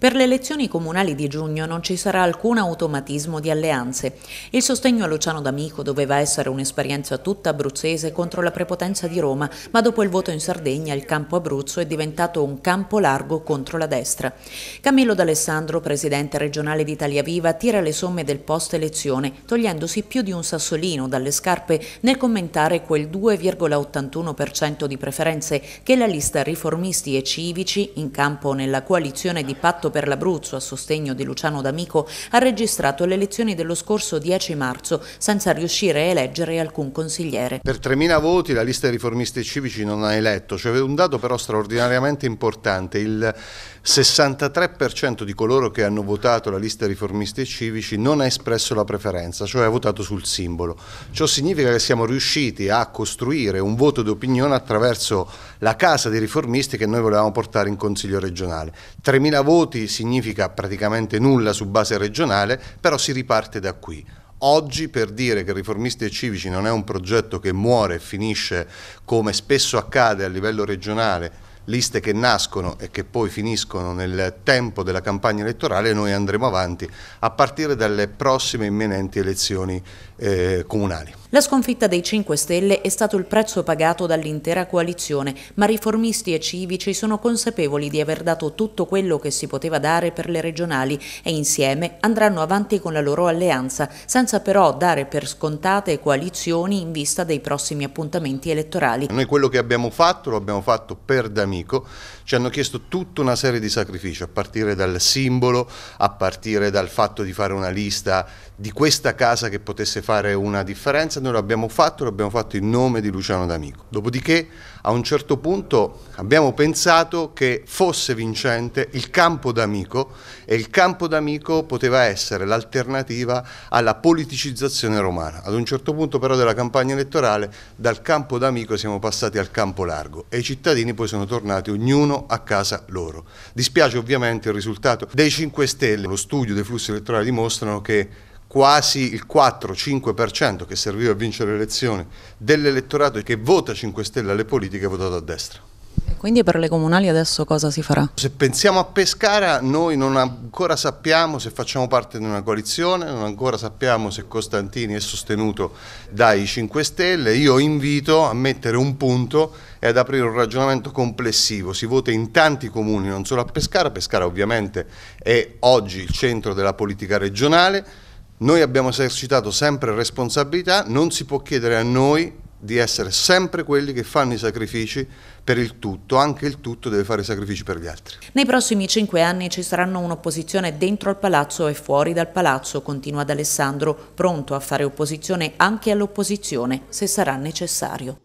Per le elezioni comunali di giugno non ci sarà alcun automatismo di alleanze. Il sostegno a Luciano D'Amico doveva essere un'esperienza tutta abruzzese contro la prepotenza di Roma, ma dopo il voto in Sardegna il campo Abruzzo è diventato un campo largo contro la destra. Camillo D'Alessandro, presidente regionale di Italia Viva, tira le somme del post elezione, togliendosi più di un sassolino dalle scarpe nel commentare quel 2,81% di preferenze che la lista riformisti e civici, in campo nella coalizione di patto per l'Abruzzo a sostegno di Luciano D'Amico, ha registrato le elezioni dello scorso 10 marzo senza riuscire a eleggere alcun consigliere. Per 3.000 voti la lista dei riformisti civici non ha eletto, c'è cioè un dato però straordinariamente importante, il 63% di coloro che hanno votato la lista dei riformisti civici non ha espresso la preferenza, cioè ha votato sul simbolo. Ciò significa che siamo riusciti a costruire un voto d'opinione attraverso la casa dei riformisti che noi volevamo portare in Consiglio regionale. 3.000 voti significa praticamente nulla su base regionale, però si riparte da qui. Oggi per dire che Riformisti e Civici non è un progetto che muore e finisce come spesso accade a livello regionale liste che nascono e che poi finiscono nel tempo della campagna elettorale, noi andremo avanti a partire dalle prossime imminenti elezioni eh, comunali. La sconfitta dei 5 Stelle è stato il prezzo pagato dall'intera coalizione, ma riformisti e civici sono consapevoli di aver dato tutto quello che si poteva dare per le regionali e insieme andranno avanti con la loro alleanza, senza però dare per scontate coalizioni in vista dei prossimi appuntamenti elettorali. Noi quello che abbiamo fatto lo abbiamo fatto per Damir nemico, ci hanno chiesto tutta una serie di sacrifici, a partire dal simbolo, a partire dal fatto di fare una lista di questa casa che potesse fare una differenza, noi l'abbiamo fatto, l'abbiamo fatto in nome di Luciano D'Amico. Dopodiché a un certo punto abbiamo pensato che fosse vincente il campo d'amico e il campo d'amico poteva essere l'alternativa alla politicizzazione romana. Ad un certo punto però della campagna elettorale dal campo d'amico siamo passati al campo largo e i cittadini poi sono tornati tornati ognuno a casa loro. Dispiace ovviamente il risultato dei 5 Stelle, lo studio dei flussi elettorali dimostrano che quasi il 4-5% che serviva a vincere le elezioni dell'elettorato che vota 5 Stelle alle politiche è votato a destra. Quindi per le comunali adesso cosa si farà? Se pensiamo a Pescara noi non ancora sappiamo se facciamo parte di una coalizione, non ancora sappiamo se Costantini è sostenuto dai 5 Stelle, io invito a mettere un punto e ad aprire un ragionamento complessivo, si vota in tanti comuni, non solo a Pescara, Pescara ovviamente è oggi il centro della politica regionale, noi abbiamo esercitato sempre responsabilità, non si può chiedere a noi di essere sempre quelli che fanno i sacrifici per il tutto, anche il tutto deve fare i sacrifici per gli altri. Nei prossimi cinque anni ci saranno un'opposizione dentro al palazzo e fuori dal palazzo, continua ad Alessandro, pronto a fare opposizione anche all'opposizione se sarà necessario.